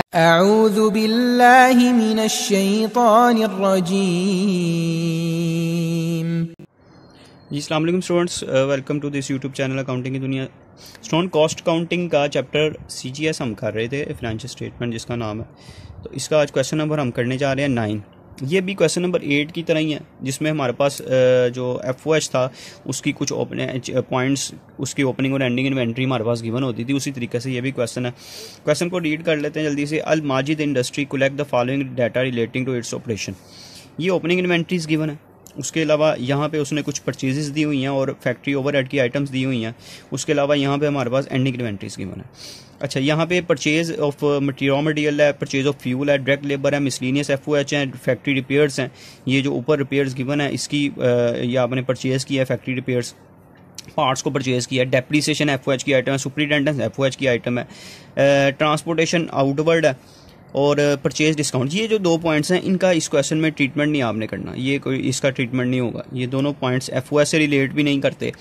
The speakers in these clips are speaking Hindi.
أعوذ بالله من الشيطان الرجيم जी अलैक्म students welcome to this YouTube channel accounting की दुनिया स्टूडेंट कॉस्ट काउंटिंग का चैप्टर सी हम कर रहे थे फाइनेंशियल स्टेटमेंट जिसका नाम है तो इसका आज क्वेश्चन नंबर हम करने जा रहे हैं नाइन ये भी क्वेश्चन नंबर एट की तरह ही है जिसमें हमारे पास जो एफ ओ एच था उसकी कुछ पॉइंट्स उसकी ओपनिंग और एंडिंग इन्वेंट्री हमारे पास गिवन होती थी उसी तरीके से ये भी क्वेश्चन है क्वेश्चन को रीड कर लेते हैं जल्दी से Al Majid industry collect the following data relating to its operation ये ओपनिंग इन्वेंट्रीज गिवन है उसके अलावा यहाँ पे उसने कुछ परचेजेस दी हुई हैं और फैक्ट्री ओवर की आइटम्स दी हुई हैं उसके अलावा यहाँ पे हमारे पास एंडिंग इन्वेंट्रीज गिवन है अच्छा यहाँ पे परचेज ऑफ रॉ मटेरियल है परचेज ऑफ फ्यूल है डायरेक्ट लेबर है मिसलिनियस एफ ओ एच है फैक्ट्री रिपेयर्स हैं ये जो ऊपर रिपेयर्स गिवन है इसकी uh, ये आपने परचेज किया है फैक्ट्री रिपेयर्स पार्ट्स को परचेज किया डेप्रीसिएशन एफ की आइटम है सुप्रीटेंडेंस एफ की आइटम है ट्रांसपोर्टेशन uh, आउटवर्ड है और परचेज uh, डिस्काउंट ये जो दो पॉइंट्स हैं इनका इस क्वेश्चन में ट्रीटमेंट नहीं आपने करना ये कोई इसका ट्रीटमेंट नहीं होगा ये दोनों पॉइंट्स एफ से रिलेट भी नहीं करते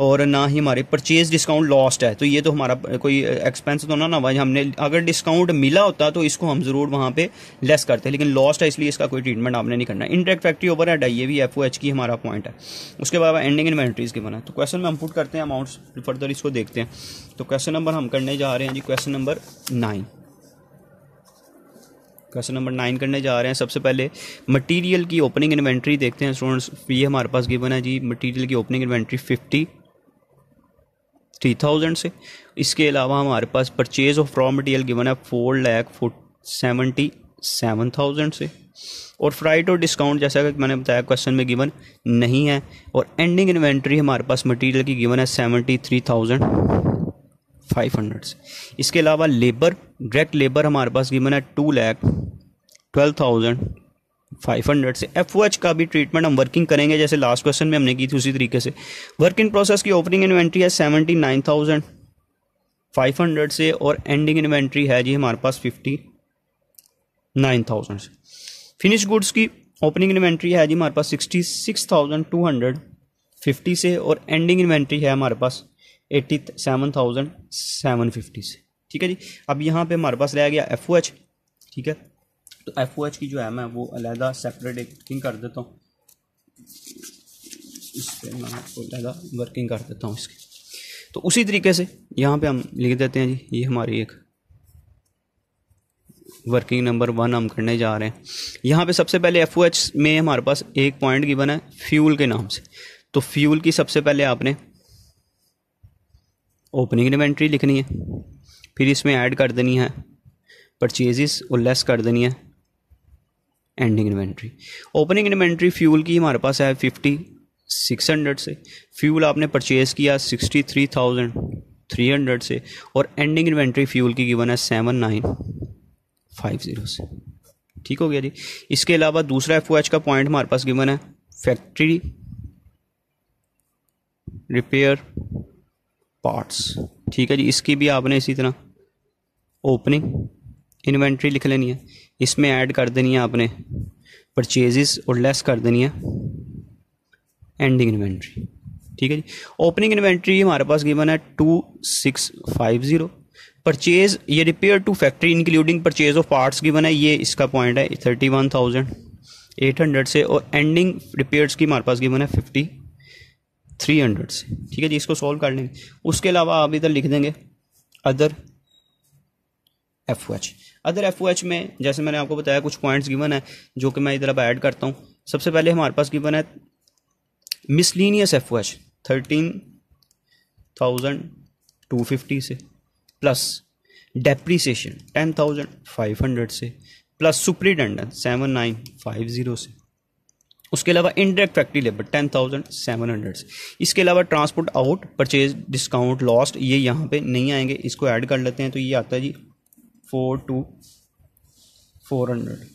और ना ही हमारे परचेज डिस्काउंट लॉस्ट है तो ये तो हमारा uh, कोई एक्सपेंस uh, तो ना ना भाई हमने अगर डिस्काउंट मिला होता तो इसको हम ज़रूर वहाँ पे लेस करते लेकिन लॉस्ट है इसलिए इसका कोई ट्रीटमेंट आपने नहीं करना इंडायरेक्ट फैक्ट्री ओवर है ये भी एफ की हमारा पॉइंट है उसके बाद एंडिंग इन्वेंट्रीज के बना तो क्वेश्चन में हम पुट करते हैं अमाउंट्स फर्दर इसको देखते हैं तो क्वेश्चन नंबर हम करने जा रहे हैं जी question number nine question number nine करने जा रहे हैं सबसे पहले मटेरियल की ओपनिंग इन्वेंट्री देखते हैं स्टूडेंट्स ये हमारे पास गिवन है जी मटेरियल की opening inventory fifty three thousand से इसके अलावा हमारे पास purchase of raw material given है फोर लैख फोट सेवेंटी सेवन थाउजेंड से और फ्राइट और डिस्काउंट जैसा कि मैंने बताया क्वेश्चन में गिवन नहीं है और एंडिंग इन्वेंट्री हमारे पास मटेरियल की गिवन है seventy three thousand five hundred से इसके अलावा लेबर डायरेक्ट लेबर हमारे पास गिवन है two lakh twelve thousand five hundred से एफ ओ एच का भी ट्रीटमेंट हम वर्किंग करेंगे जैसे लास्ट क्वेश्चन में हमने की थी उसी तरीके से वर्क इन प्रोसेस की ओपनिंग इन्वेंट्री है seventy nine thousand five hundred से और एंडिंग इन्वेंट्री है जी हमारे पास फिफ्टी नाइन थाउजेंड से फिनिश गुड्स की ओपनिंग इन्वेंट्री है जी हमारे पास sixty six thousand two hundred fifty से और एंडिंग इन्वेंट्री है हमारे पास eighty seven thousand seven fifty से ठीक है जी अब यहाँ पे हमारे पास रह गया एफ ओ एच ठीक है तो एफ ओ एच की जो है मैं वो अलहदा सेपरेट एक वर्किंग कर देता हूँ इस पर मैं आपको अलहदा वर्किंग कर देता हूँ इसकी तो उसी तरीके से यहाँ पे हम लिख देते हैं जी ये हमारी एक वर्किंग नंबर वन हम करने जा रहे हैं यहाँ पे सबसे पहले एफ में हमारे पास एक पॉइंट गिवन है फ्यूल के नाम से तो फ्यूल की सबसे पहले आपने ओपनिंग इन्वेंट्री लिखनी है फिर इसमें ऐड कर देनी है परचेजेस और लेस कर देनी है ending inventory opening inventory fuel की हमारे पास है फिफ्टी सिक्स हंड्रेड से फ्यूल आपने परचेज़ किया sixty three thousand three hundred से और एंडिंग इन्वेंट्री फ्यूल की गिवन है सेवन नाइन फाइव ज़ीरो से ठीक हो गया जी इसके अलावा दूसरा एफ का पॉइंट हमारे पास गिवन है फैक्ट्री रिपेयर पार्ट्स ठीक है जी इसकी भी आपने इसी तरह ओपनिंग इन्वेंट्री लिख लेनी है इसमें ऐड कर देनी है आपने परचेजेस और लेस कर देनी है एंडिंग इन्वेंट्री ठीक है जी ओपनिंग इन्वेंट्री हमारे पास गिवन है two six five zero purchase ये repair to factory including purchase of parts given है ये इसका पॉइंट है thirty one thousand eight hundred से और एंडिंग रिपेयर्स की हमारे पास गिवन है फिफ्टी थ्री हंड्रेड से ठीक है जी इसको सॉल्व कर लेंगे उसके अलावा आप इधर लिख देंगे other F O H other F O H में जैसे मैंने आपको बताया कुछ पॉइंट्स गिवन है जो कि मैं इधर अब ऐड करता हूँ सबसे पहले हमारे पास गिवन है miscellaneous F O H thirteen thousand two fifty से plus depreciation ten thousand five hundred से plus superintendent seven nine five zero से उसके अलावा indirect factory labour ten thousand seven hundred इसके अलावा transport out purchase discount lost ये यहाँ पे नहीं आएंगे इसको ऐड कर लेते हैं तो ये आता है जी फोर टू फोर हंड्रेड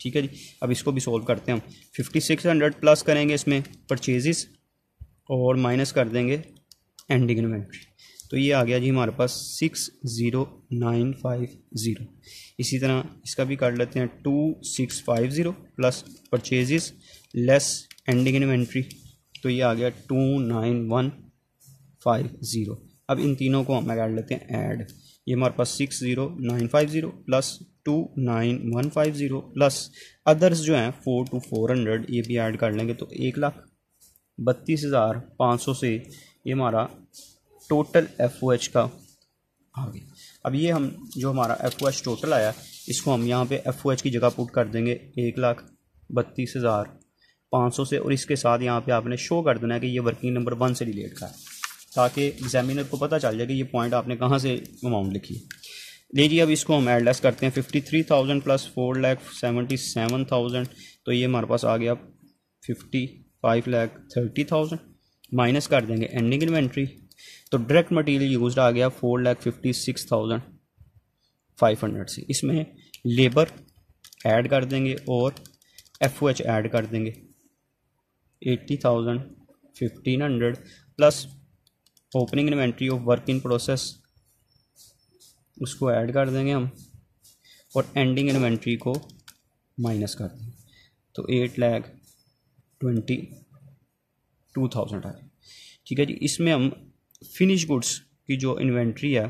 ठीक है जी अब इसको भी सॉल्व करते हैं हम फिफ्टी सिक्स हंड्रेड प्लस करेंगे इसमें परचेजेस और माइनस कर देंगे एंडिंग इन्वेंट्री तो ये आ गया जी हमारे पास six zero nine five zero इसी तरह इसका भी कर लेते हैं two six five zero plus purchases less ending inventory तो ये आ गया two nine one five zero अब इन तीनों को हम ऐड लेते हैं ऐड ये हमारे पास six zero nine five zero plus two nine one five zero plus others जो हैं फोर टू फोर हंड्रेड ये भी ऐड कर लेंगे तो एक लाख बत्तीस हज़ार पाँच सौ से ये हमारा टोटल एफ ओ एच का आ गया अब ये हम जो हमारा एफ ओ एच टोटल आया इसको हम यहाँ पे एफ ओ एच की जगह पुट कर देंगे एक लाख बत्तीस हज़ार 500 से और इसके साथ यहाँ पे आपने शो कर देना है कि ये वर्किंग नंबर वन से रिलेट का है ताकि एग्जामिनर को पता चल जाए कि ये पॉइंट आपने कहाँ से अमाउंट लिखी है ले जी अब इसको हम एडलेस करते हैं fifty three thousand plus four lakh seventy seven thousand तो ये हमारे पास आ गया fifty five lakh thirty thousand minus कर देंगे एंडिंग इन्वेंट्री तो डायरेक्ट मटेरियल यूज आ गया four lakh fifty six thousand five hundred से इसमें लेबर ऐड कर देंगे और एफ ओ एच ऐड कर देंगे eighty thousand fifteen hundred plus opening inventory of work in process उसको ऐड कर देंगे हम और एंडिंग इन्वेंट्री को माइनस कर देंगे तो eight lakh twenty two thousand आ ठीक है जी इसमें हम फिनिश गुड्स की जो इन्वेंट्री है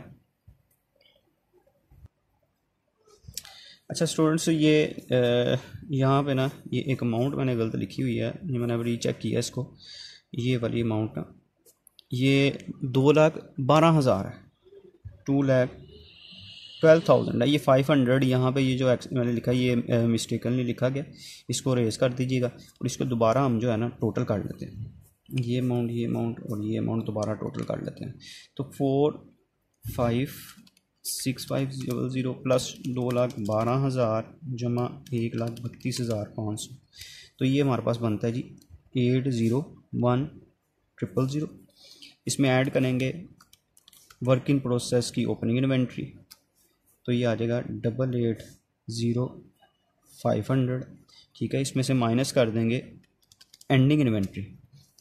अच्छा स्टूडेंट्स ये यहाँ पे ना ये एक अमाउंट मैंने गलत लिखी हुई है ये मैंने अभी चेक किया इसको ये वाली अमाउंट ना ये दो लाख बारह हज़ार है टू लाख ट्वेल्व थाउजेंड है ये फाइव हंड्रेड यहाँ पर ये जो एक्स मैंने लिखा ये मिस्टेकनली लिखा गया इसको रेज कर दीजिएगा और इसको दोबारा हम जो है ना टोटल काट लेते हैं ये अमाउंट ये अमाउंट और ये अमाउंट दोबारा टोटल काट लेते हैं तो four five six five double zero plus दो लाख बारह हज़ार जमा एक लाख बत्तीस हज़ार पाँच सौ तो ये हमारे पास बनता है जी eight zero one triple zero इसमें ऐड करेंगे वर्क इन प्रोसेस की ओपनिंग इन्वेंट्री तो ये आ जाएगा double eight zero five hundred ठीक है इसमें से माइनस कर देंगे एंडिंग इन्वेंट्री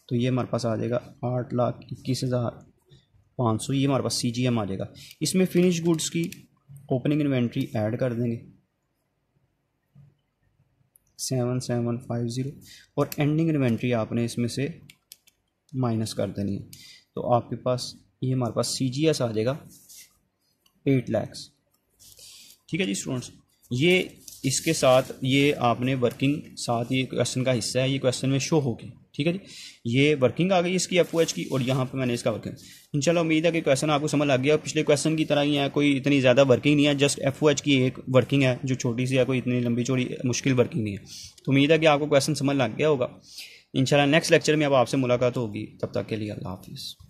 तो ये हमारे पास आ जाएगा आठ लाख इक्कीस हज़ार पाँच सौ ये हमारे पास सी जी एम आ जाएगा इसमें फिनिश गुड्स की ओपनिंग इन्वेंट्री ऐड कर देंगे सेवन सेवन फाइव ज़ीरो और एंडिंग इन्वेंट्री आपने इसमें से माइनस कर देनी है तो आपके पास ये हमारे पास सी जी एस आ जाएगा एट लैक्स ठीक है जी स्टूडेंट्स ये इसके साथ ये आपने वर्किंग साथ ये क्वेश्चन का हिस्सा है ये क्वेश्चन में शो होगी ठीक है जी ये वर्किंग आ गई इसकी एफ की और यहाँ पर मैंने इसका वर्किंग इनशाला उम्मीद है कि क्वेश्चन आपको समझ आ गया पिछले क्वेश्चन की तरह ही है कोई इतनी ज़्यादा वर्किंग नहीं है जस्ट एफ की एक वर्किंग है जो छोटी सी है कोई इतनी लंबी चौड़ी मुश्किल वर्किंग नहीं है तो उम्मीद है कि आपको क्वेश्चन समझ लग गया होगा इंशाल्लाह नेक्स्ट लेक्चर में अब आपसे मुलाकात होगी तब तक के लिए अल्लाह हाफिज़